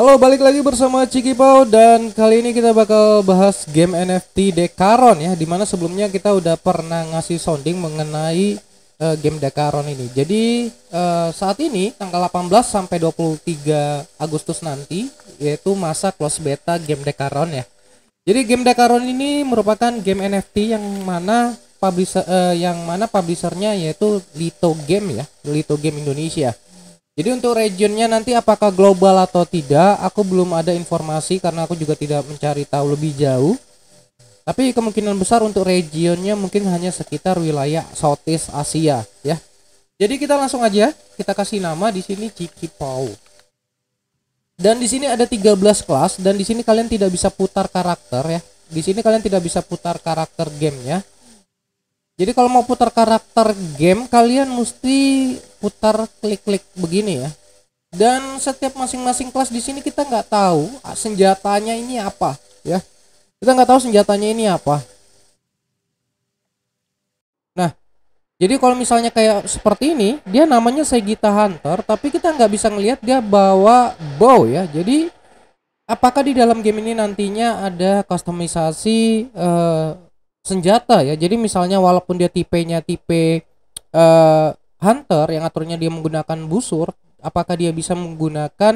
Halo, balik lagi bersama Ciki Pau dan kali ini kita bakal bahas game NFT Dekaron ya, dimana sebelumnya kita udah pernah ngasih sounding mengenai uh, game Dekaron ini. Jadi uh, saat ini tanggal 18 sampai 23 Agustus nanti yaitu masa close beta game Dekaron ya. Jadi game Dekaron ini merupakan game NFT yang mana publisher uh, yang mana publishernya yaitu Lito Game ya, Lito Game Indonesia. Jadi untuk regionnya nanti apakah global atau tidak, aku belum ada informasi karena aku juga tidak mencari tahu lebih jauh. Tapi kemungkinan besar untuk regionnya mungkin hanya sekitar wilayah Southeast Asia ya. Jadi kita langsung aja kita kasih nama di sini Cikipau. Dan di sini ada 13 kelas dan di sini kalian tidak bisa putar karakter ya. Di sini kalian tidak bisa putar karakter gamenya. Jadi kalau mau putar karakter game kalian mesti putar klik-klik begini ya. Dan setiap masing-masing kelas di sini kita nggak tahu ah, senjatanya ini apa ya. Kita nggak tahu senjatanya ini apa. Nah, jadi kalau misalnya kayak seperti ini, dia namanya Segita Hunter, tapi kita nggak bisa ngelihat dia bawa bow ya. Jadi apakah di dalam game ini nantinya ada kustomisasi uh, eh, senjata ya jadi misalnya walaupun dia tipenya tipe uh, hunter yang aturnya dia menggunakan busur, apakah dia bisa menggunakan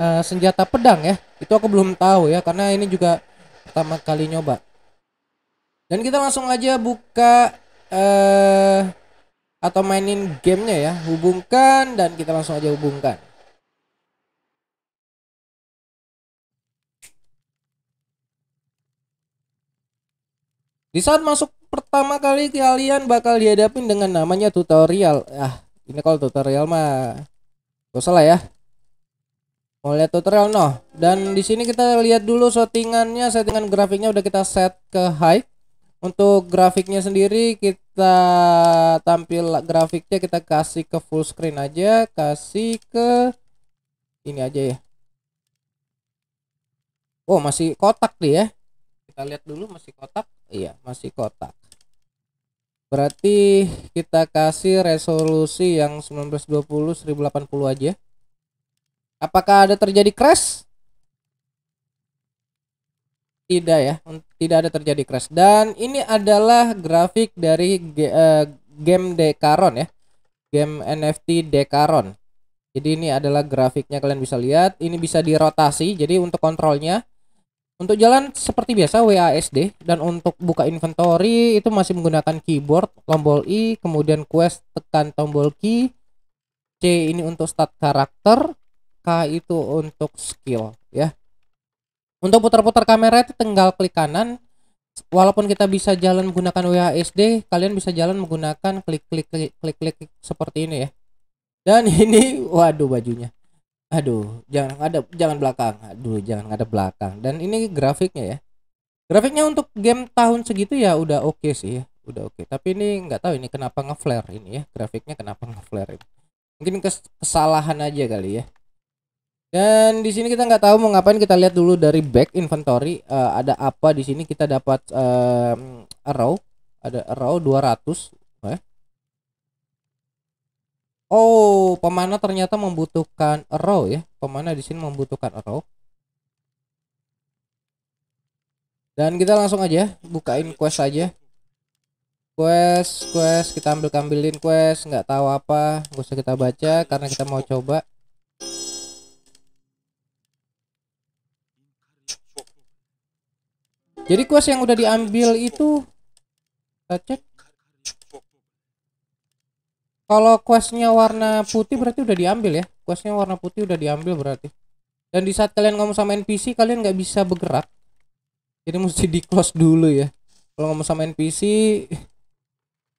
uh, senjata pedang ya? Itu aku belum tahu ya karena ini juga pertama kali nyoba. Dan kita langsung aja buka uh, atau mainin gamenya ya, hubungkan dan kita langsung aja hubungkan. Di saat masuk pertama kali kalian bakal dihadapin dengan namanya tutorial ah ini kalau tutorial mah gak usah lah ya mau lihat tutorial no dan di sini kita lihat dulu settingannya settingan grafiknya udah kita set ke high untuk grafiknya sendiri kita tampil grafiknya kita kasih ke full screen aja kasih ke ini aja ya Oh masih kotak dia kita lihat dulu masih kotak iya masih kotak Berarti kita kasih resolusi yang 1920 1080 aja. Apakah ada terjadi crash? Tidak ya, tidak ada terjadi crash. Dan ini adalah grafik dari eh, game Dekaron ya. Game NFT Dekaron. Jadi ini adalah grafiknya kalian bisa lihat, ini bisa dirotasi. Jadi untuk kontrolnya untuk jalan seperti biasa WASD dan untuk buka inventory itu masih menggunakan keyboard tombol I kemudian quest tekan tombol key C ini untuk start karakter K itu untuk skill ya. Untuk putar-putar kamera itu tinggal klik kanan walaupun kita bisa jalan menggunakan WASD kalian bisa jalan menggunakan klik-klik klik-klik seperti ini ya. Dan ini waduh bajunya. Aduh, jangan ada jangan belakang. Aduh, jangan ada belakang. Dan ini grafiknya ya. Grafiknya untuk game tahun segitu ya udah oke okay sih ya. Udah oke. Okay. Tapi ini nggak tahu ini kenapa ngeflare ini ya. Grafiknya kenapa ngeflare ini. Mungkin kesalahan aja kali ya. Dan di sini kita nggak tahu mau ngapain, kita lihat dulu dari back inventory uh, ada apa di sini kita dapat uh, eh, arrow, ada arrow 200 Oh, pemana ternyata membutuhkan arrow ya. Pemana di sini membutuhkan arrow. Dan kita langsung aja bukain quest aja. Quest, quest kita ambil ambilin quest, nggak tahu apa, gak usah kita baca karena kita mau coba. Jadi quest yang udah diambil itu kita cek kalau questnya warna putih berarti udah diambil ya. Questnya warna putih udah diambil berarti. Dan di saat kalian ngomong sama NPC kalian nggak bisa bergerak. Jadi mesti di close dulu ya. Kalau ngomong sama NPC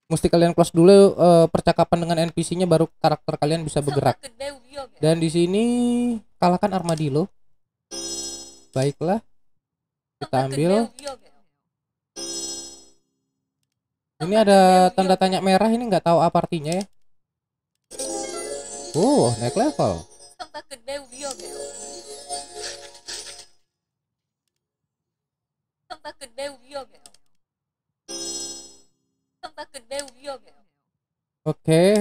mesti kalian close dulu uh, percakapan dengan NPC-nya baru karakter kalian bisa bergerak. Ya? Dan di sini kalahkan armadillo. Baiklah. Kita ambil. Ya? Ini ada tanda tanya merah ini nggak tahu apa artinya ya. Oh, naik level. Oke. Okay.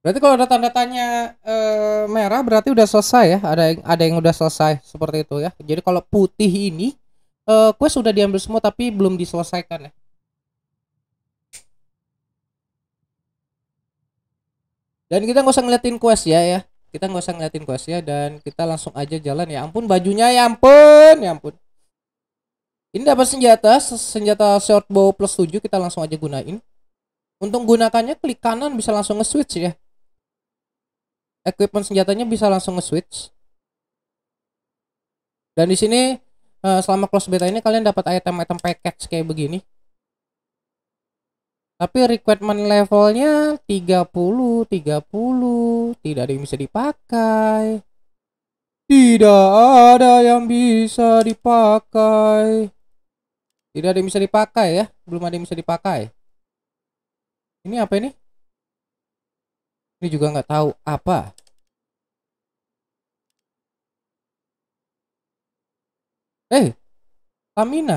Berarti kalau ada tanda tanya eh, merah berarti udah selesai ya. Ada yang ada yang udah selesai seperti itu ya. Jadi kalau putih ini eh, quest sudah diambil semua tapi belum diselesaikan ya. dan kita nggak usah ngeliatin quest ya ya kita nggak usah ngeliatin quest ya dan kita langsung aja jalan ya ampun bajunya ya ampun ya ampun ini dapat senjata senjata shortbow plus 7 kita langsung aja gunain untuk gunakannya klik kanan bisa langsung nge-switch ya equipment senjatanya bisa langsung nge-switch dan di sini eh, selama close beta ini kalian dapat item-item package kayak begini tapi requirement levelnya 30 30 tidak ada yang bisa dipakai tidak ada yang bisa dipakai tidak ada yang bisa dipakai ya belum ada yang bisa dipakai ini apa ini ini juga nggak tahu apa eh hey, Tamina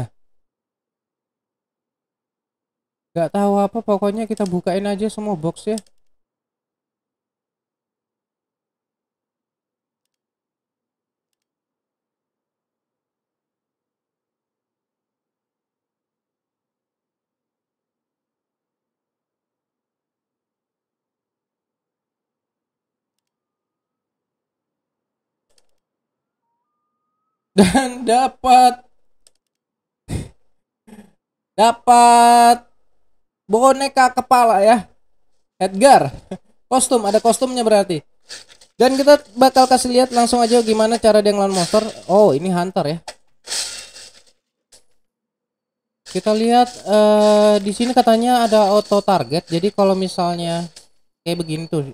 nggak tahu apa pokoknya kita bukain aja semua box ya dan dapat dapat boneka kepala ya. Edgar. Kostum, ada kostumnya berarti. Dan kita bakal kasih lihat langsung aja gimana cara dia ngelawan monster. Oh, ini hunter ya. Kita lihat uh, di sini katanya ada auto target. Jadi kalau misalnya kayak begini tuh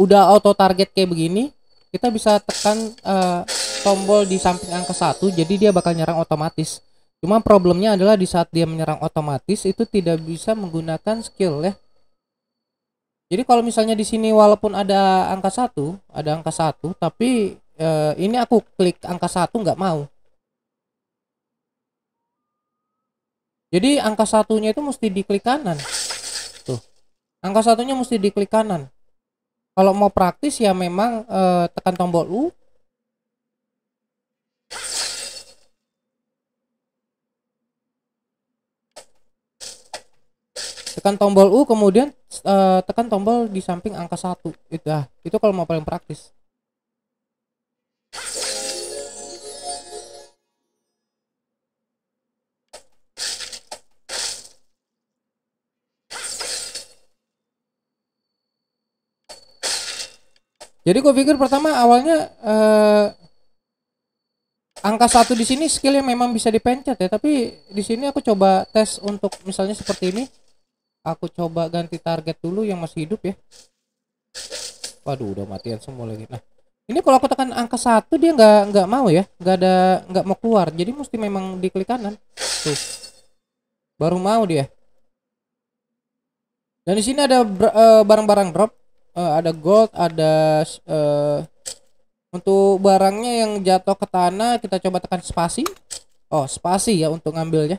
udah auto target kayak begini, kita bisa tekan uh, tombol di samping angka satu jadi dia bakal nyerang otomatis. Cuma problemnya adalah di saat dia menyerang otomatis itu tidak bisa menggunakan skill ya. Jadi kalau misalnya di sini walaupun ada angka satu, ada angka satu, tapi eh, ini aku klik angka satu nggak mau. Jadi angka satunya itu mesti diklik kanan. Tuh, angka satunya mesti diklik kanan. Kalau mau praktis ya memang eh, tekan tombol U, tekan tombol U kemudian uh, tekan tombol di samping angka satu itu ah itu kalau mau paling praktis Jadi gue pikir pertama awalnya eh, angka satu di sini skillnya memang bisa dipencet ya, tapi di sini aku coba tes untuk misalnya seperti ini aku coba ganti target dulu yang masih hidup ya waduh udah matian semua lagi nah ini kalau aku tekan angka satu dia nggak nggak mau ya nggak ada nggak mau keluar jadi mesti memang diklik kanan tuh baru mau dia dan di sini ada eh, barang-barang uh, drop uh, ada gold ada uh, untuk barangnya yang jatuh ke tanah kita coba tekan spasi oh spasi ya untuk ngambilnya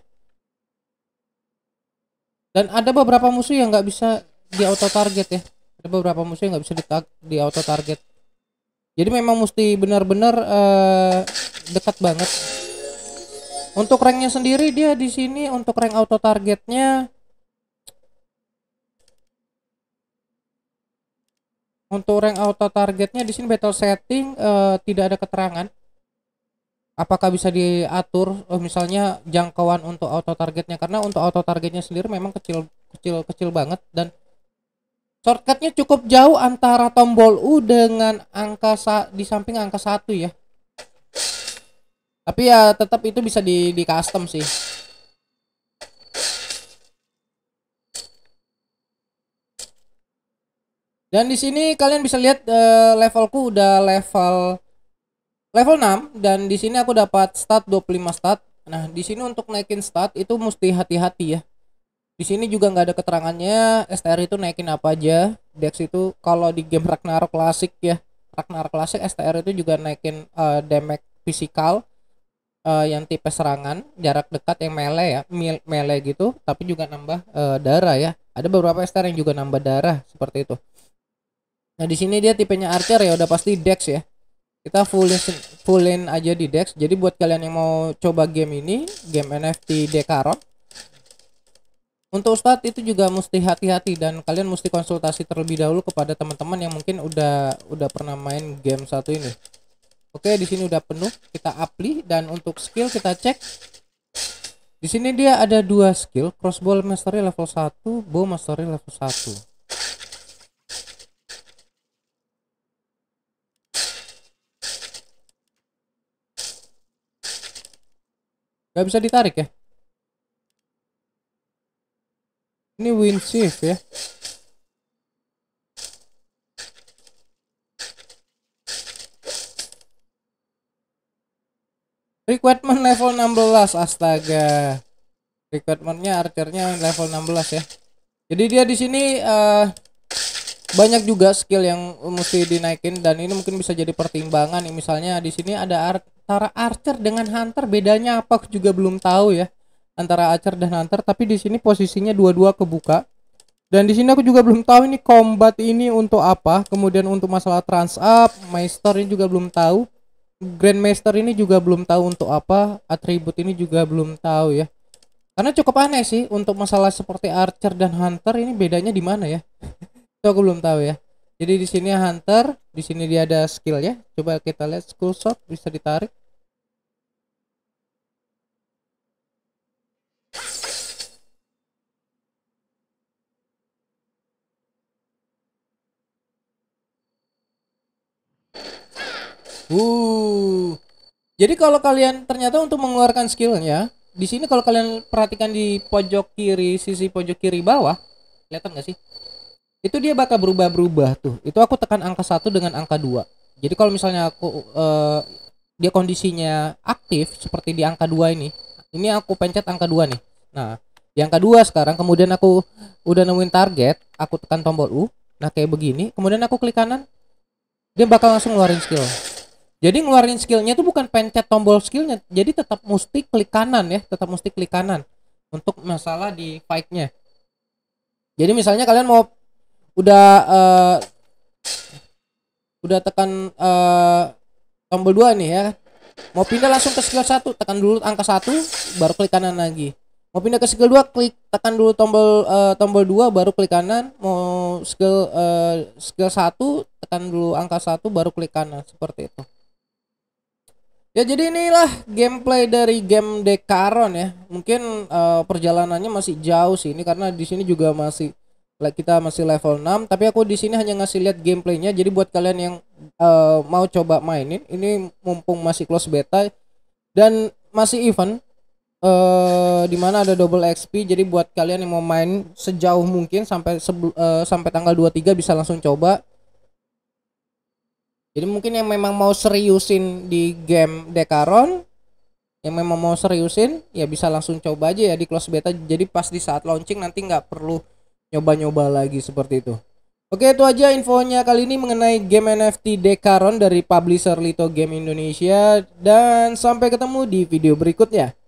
dan ada beberapa musuh yang nggak bisa di auto target ya ada beberapa musuh yang nggak bisa di, di auto target jadi memang mesti benar-benar uh, dekat banget untuk ranknya sendiri dia di sini untuk rank auto targetnya untuk rank auto targetnya di sini battle setting uh, tidak ada keterangan apakah bisa diatur oh, misalnya jangkauan untuk auto targetnya karena untuk auto targetnya sendiri memang kecil kecil kecil banget dan shortcutnya cukup jauh antara tombol U dengan angka sa di samping angka satu ya tapi ya tetap itu bisa di, di custom sih dan di sini kalian bisa lihat uh, levelku udah level level 6 dan di sini aku dapat stat 25 stat. Nah, di sini untuk naikin stat itu mesti hati-hati ya. Di sini juga nggak ada keterangannya STR itu naikin apa aja. Dex itu kalau di game Ragnarok klasik ya, Ragnarok klasik STR itu juga naikin uh, damage fisikal uh, yang tipe serangan jarak dekat yang melee ya, melee gitu, tapi juga nambah uh, darah ya. Ada beberapa STR yang juga nambah darah seperti itu. Nah, di sini dia tipenya archer ya udah pasti Dex ya kita fullin fullin aja di Dex. Jadi buat kalian yang mau coba game ini, game NFT Dekaron. Untuk start itu juga mesti hati-hati dan kalian mesti konsultasi terlebih dahulu kepada teman-teman yang mungkin udah udah pernah main game satu ini. Oke, di sini udah penuh. Kita apply dan untuk skill kita cek. Di sini dia ada dua skill, crossbow mastery level 1, bow mastery level 1. Gak bisa ditarik ya? Ini win shift ya. Requirement level 16 astaga. Requirementnya archernya level 16 ya. Jadi dia di sini uh, banyak juga skill yang mesti dinaikin dan ini mungkin bisa jadi pertimbangan. Misalnya di sini ada art antara Archer dengan Hunter bedanya apa aku juga belum tahu ya antara Archer dan Hunter tapi di sini posisinya dua-dua kebuka dan di sini aku juga belum tahu ini combat ini untuk apa kemudian untuk masalah trans up Master ini juga belum tahu Grandmaster ini juga belum tahu untuk apa atribut ini juga belum tahu ya karena cukup aneh sih untuk masalah seperti Archer dan Hunter ini bedanya di mana ya itu aku belum tahu ya jadi di sini Hunter, di sini dia ada skill ya. Coba kita lihat skill shot bisa ditarik. Uh. Jadi kalau kalian ternyata untuk mengeluarkan skillnya, di sini kalau kalian perhatikan di pojok kiri, sisi pojok kiri bawah, kelihatan nggak sih? Itu dia bakal berubah-berubah tuh. Itu aku tekan angka satu dengan angka dua. Jadi kalau misalnya aku uh, dia kondisinya aktif seperti di angka dua ini. Ini aku pencet angka dua nih. Nah, di angka dua sekarang kemudian aku udah nemuin target, aku tekan tombol U. Nah, kayak begini, kemudian aku klik kanan, dia bakal langsung ngeluarin skill. Jadi ngeluarin skillnya itu bukan pencet tombol skillnya, jadi tetap mesti klik kanan ya, tetap mesti klik kanan untuk masalah di fightnya. Jadi misalnya kalian mau udah uh, udah tekan uh, tombol dua nih ya, mau pindah langsung ke skill satu, tekan dulu angka satu, baru klik kanan lagi. Mau pindah ke skill dua klik tekan dulu tombol uh, tombol 2 baru klik kanan. Mau skill uh, skill 1 tekan dulu angka satu, baru klik kanan seperti itu. Ya jadi inilah gameplay dari game Dekaron ya. Mungkin uh, perjalanannya masih jauh sih ini karena di sini juga masih kita masih level 6 tapi aku di sini hanya ngasih lihat gameplaynya jadi buat kalian yang uh, mau coba mainin ini mumpung masih close beta dan masih event uh, eh, mana ada double XP jadi buat kalian yang mau main sejauh mungkin sampai uh, sampai tanggal 23 bisa langsung coba jadi mungkin yang memang mau seriusin di game Dekaron yang memang mau seriusin ya bisa langsung coba aja ya di close beta jadi pas di saat launching nanti nggak perlu nyoba-nyoba lagi seperti itu Oke itu aja infonya kali ini mengenai game NFT Dekaron dari publisher Lito Game Indonesia dan sampai ketemu di video berikutnya